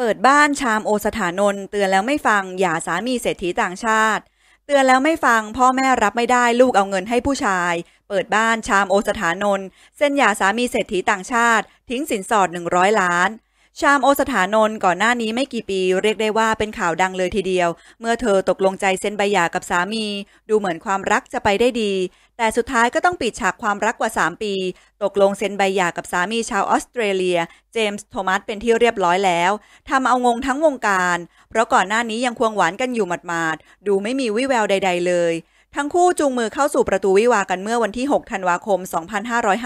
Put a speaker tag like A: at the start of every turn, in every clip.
A: เปิดบ้านชามโอสถานนเตือนแล้วไม่ฟังอย่าสามีเศรษฐีต่างชาติ เตือนแล้วไม่ฟังพ่อแม่รับไม่ได้ลูกเอาเงินให้ผู้ชาย เปิดบ้านชามโอสถานนเส้นหย่าสามีเศรษฐีต่างชาติ ทิ้งสินสอด100ล้านชามโอสถานนก่อนหน้านี้ไม่กี่ปีเรียกได้ว่าเป็นข่าวดังเลยทีเดียว เมื่อเธอตกลงใจเซ็นใบหย่ากับสามี ดูเหมือนความรักจะไปได้ดี แต่สุดท้ายก็ต้องปิดฉากความรักกว่า 3 ปี ตกลงเซ็นใบหย่ากับสามีชาวออสเตรเลีย เจมส์โทมัสเป็นที่เรียบร้อยแล้วทำเอางงทั้งวงการ เพราะก่อนหน้านี้ยังควงหวานกันอยู่หมาดๆดูไม่มีวิแววใด ๆ เลยทั้งคู่จูงมือเข้าสู่ประตูวิวากันเมื่อวันที่ 6 ธันวาคม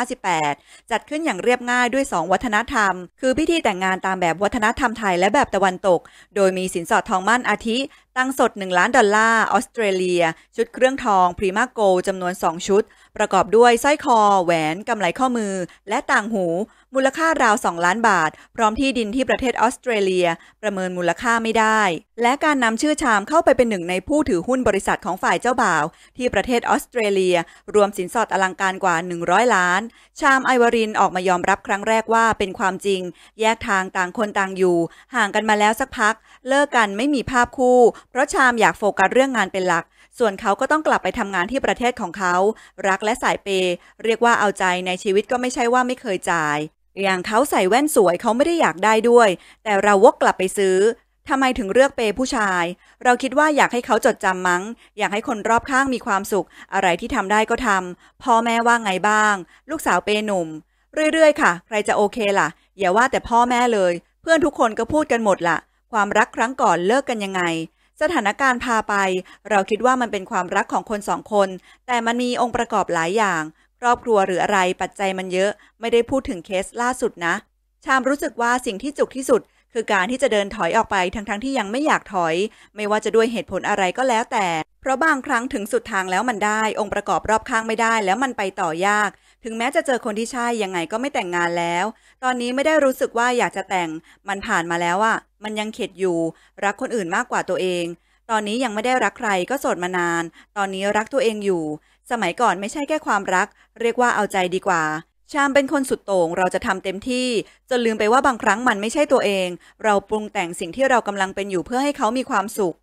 A: 2558 จัดขึ้นอย่างเรียบง่ายด้วย 2 วัฒนธรรม คือพิธีแต่งงานตามแบบวัฒนธรรมไทยและแบบตะวันตก โดยมีสินสอดทองมั่นอาทิตังสด 1 ล้านดอลลาร์ ออสเตรเลีย ชุดเครื่องทองพรีมาโกลจำนวน 2 ชุด ประกอบด้วยสร้อยคอแหวนกำไลข้อมือ และต่างหู มูลค่าราว 2 ล้านบาท พร้อมที่ดินที่ประเทศออสเตรเลีย ประเมินมูลค่าไม่ได้ และการนำชื่อชามเข้าไปเป็นหนึ่งในผู้ถือหุ้นบริษัทของฝ่ายเจ้าบ่าว ที่ประเทศออสเตรเลีย รวมสินสอดอลังการกว่า 100 ล้าน ชามไอวารินออกมายอมรับครั้งแรกว่าเป็นความจริง แยกทางต่างคนต่างอยู่ ห่างกันมาแล้วสักพัก เลิกกันไม่มีภาพคู่เพราะชามอยากโฟกัสเรื่องงานเป็นหลัก ส่วนเขาก็ต้องกลับไปทำงานที่ประเทศของเขา รักและสายเป เรียกว่าเอาใจในชีวิตก็ไม่ใช่ว่าไม่เคยจ่าย อย่างเขาใส่แว่นสวยเขาไม่ได้อยากได้ด้วย แต่เราวกกลับไปซื้อ ทำไมถึงเลือกเปผู้ชาย เราคิดว่าอยากให้เขาจดจำมัง้ง อยากให้คนรอบข้างมีความสุข อะไรที่ทำได้ก็ทำพ่อแม่ว่าไงบ้าง ลูกสาวเปหนุ่ม เรื่อยๆ ค่ะ ใครจะโอเคล่ะ อย่าว่าแต่พ่อแม่เลย เพื่อนทุกคนก็พูดกันหมดละ่ะ ความรักครั้งก่อนเลิกกันยังไงสถานการณ์พาไป เราคิดว่ามันเป็นความรักของคนสองคน แต่มันมีองค์ประกอบหลายอย่าง ครอบครัวหรืออะไรปัจจัยมันเยอะ ไม่ได้พูดถึงเคสล่าสุดนะ ชามรู้สึกว่าสิ่งที่จุกที่สุด คือการที่จะเดินถอยออกไปทั้งๆทที่ยังไม่อยากถอย ไม่ว่าจะด้วยเหตุผลอะไรก็แล้วแต่ เพราะบางครั้งถึงสุดทางแล้วมันได้ องค์ประกอบรอบข้างไม่ได้แล้วมันไปต่อยากถึงแม้จะเจอคนที่ใช่ยังไงก็ไม่แต่งงานแล้ว ตอนนี้ไม่ได้รู้สึกว่าอยากจะแต่งมันผ่านมาแล้วอะมันยังเข็ดอยู่ รักคนอื่นมากกว่าตัวเอง ตอนนี้ยังไม่ได้รักใครก็โสดมานาน ตอนนี้รักตัวเองอยู่ สมัยก่อนไม่ใช่แค่ความรักเรียกว่าเอาใจดีกว่า ชามเป็นคนสุดโต่งเราจะทำเต็มที่จนลืมไปว่าบางครั้งมันไม่ใช่ตัวเอง เราปรุงแต่งสิ่งที่เรากำลังเป็นอยู่เพื่อให้เขามีความสุข